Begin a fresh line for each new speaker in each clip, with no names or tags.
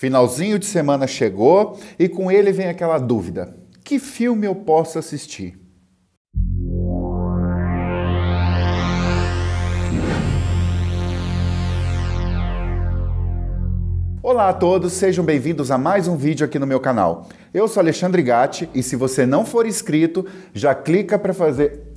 Finalzinho de semana chegou e com ele vem aquela dúvida: que filme eu posso assistir? Olá a todos, sejam bem-vindos a mais um vídeo aqui no meu canal. Eu sou Alexandre Gatti e se você não for inscrito, já clica para fazer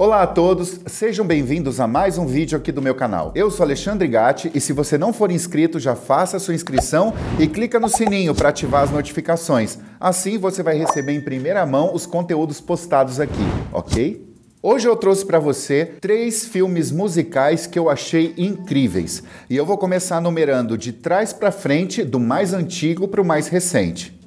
Olá a todos, sejam bem-vindos a mais um vídeo aqui do meu canal. Eu sou Alexandre Gatti e se você não for inscrito, já faça sua inscrição e clica no sininho para ativar as notificações. Assim você vai receber em primeira mão os conteúdos postados aqui, ok? Hoje eu trouxe para você três filmes musicais que eu achei incríveis. E eu vou começar numerando de trás para frente, do mais antigo para o mais recente.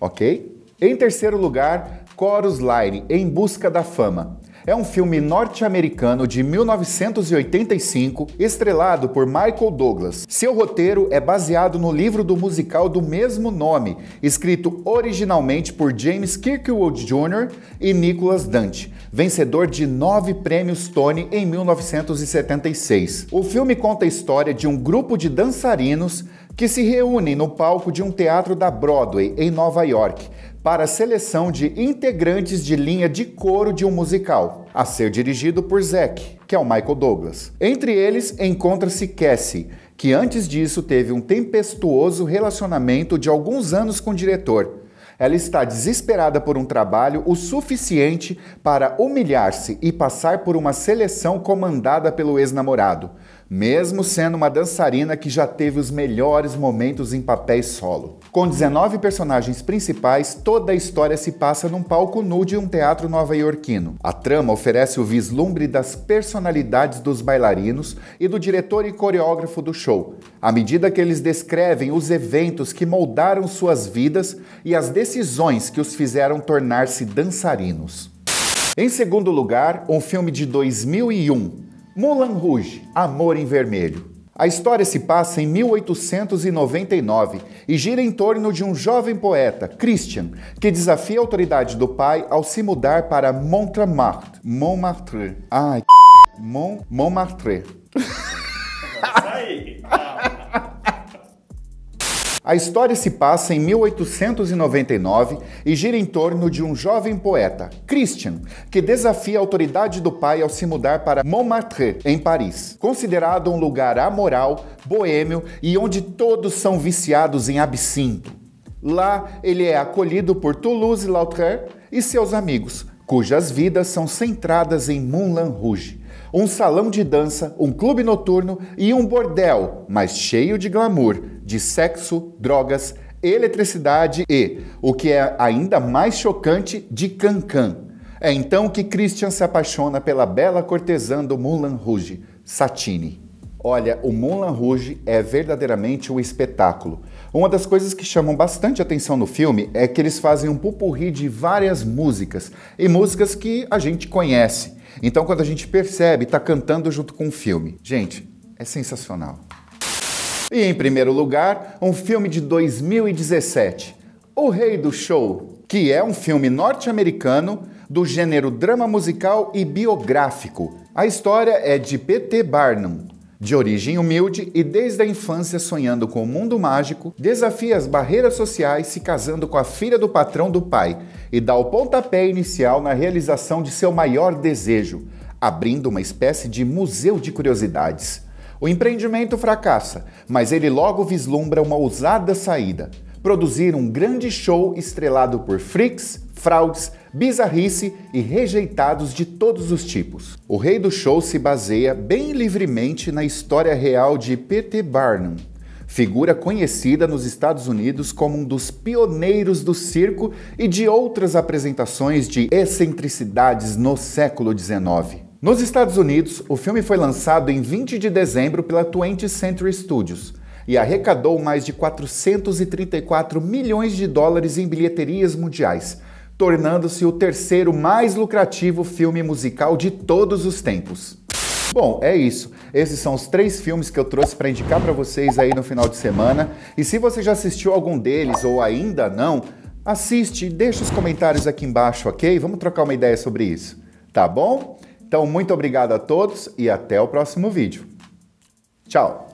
OK? Em terceiro lugar, Chorus Line, Em Busca da Fama é um filme norte-americano de 1985, estrelado por Michael Douglas. Seu roteiro é baseado no livro do musical do mesmo nome, escrito originalmente por James Kirkwood Jr. e Nicholas Dante, vencedor de nove prêmios Tony em 1976. O filme conta a história de um grupo de dançarinos que se reúnem no palco de um teatro da Broadway, em Nova York, para a seleção de integrantes de linha de coro de um musical, a ser dirigido por Zack, que é o Michael Douglas. Entre eles encontra-se Cassie, que antes disso teve um tempestuoso relacionamento de alguns anos com o diretor. Ela está desesperada por um trabalho o suficiente para humilhar-se e passar por uma seleção comandada pelo ex-namorado mesmo sendo uma dançarina que já teve os melhores momentos em papéis solo. Com 19 personagens principais, toda a história se passa num palco nu de um teatro nova-iorquino. A trama oferece o vislumbre das personalidades dos bailarinos e do diretor e coreógrafo do show, à medida que eles descrevem os eventos que moldaram suas vidas e as decisões que os fizeram tornar-se dançarinos. Em segundo lugar, um filme de 2001, Moulin Rouge, Amor em Vermelho. A história se passa em 1899 e gira em torno de um jovem poeta, Christian, que desafia a autoridade do pai ao se mudar para Montmartre. Montmartre. Ai, Mont, Montmartre. A história se passa em 1899 e gira em torno de um jovem poeta, Christian, que desafia a autoridade do pai ao se mudar para Montmartre, em Paris. Considerado um lugar amoral, boêmio e onde todos são viciados em absinto. Lá, ele é acolhido por Toulouse-Lautrec e seus amigos, cujas vidas são centradas em Moulin Rouge, um salão de dança, um clube noturno e um bordel, mas cheio de glamour, de sexo, drogas, eletricidade e, o que é ainda mais chocante, de cancan. É então que Christian se apaixona pela bela cortesã do Moulin Rouge, Satine. Olha, o Moulin Rouge é verdadeiramente um espetáculo. Uma das coisas que chamam bastante atenção no filme é que eles fazem um pupurri de várias músicas, e músicas que a gente conhece. Então quando a gente percebe, está cantando junto com o filme. Gente, é sensacional. E em primeiro lugar, um filme de 2017, O Rei do Show, que é um filme norte-americano do gênero drama musical e biográfico. A história é de P.T. Barnum, de origem humilde e desde a infância sonhando com o mundo mágico, desafia as barreiras sociais se casando com a filha do patrão do pai e dá o pontapé inicial na realização de seu maior desejo, abrindo uma espécie de museu de curiosidades. O empreendimento fracassa, mas ele logo vislumbra uma ousada saída: produzir um grande show estrelado por freaks, fraudes, bizarrice e rejeitados de todos os tipos. O Rei do Show se baseia bem livremente na história real de P.T. Barnum, figura conhecida nos Estados Unidos como um dos pioneiros do circo e de outras apresentações de excentricidades no século XIX. Nos Estados Unidos, o filme foi lançado em 20 de dezembro pela 20th Century Studios e arrecadou mais de 434 milhões de dólares em bilheterias mundiais, tornando-se o terceiro mais lucrativo filme musical de todos os tempos. Bom, é isso. Esses são os três filmes que eu trouxe para indicar para vocês aí no final de semana. E se você já assistiu algum deles ou ainda não, assiste e deixa os comentários aqui embaixo, ok? Vamos trocar uma ideia sobre isso, tá bom? Então, muito obrigado a todos e até o próximo vídeo. Tchau!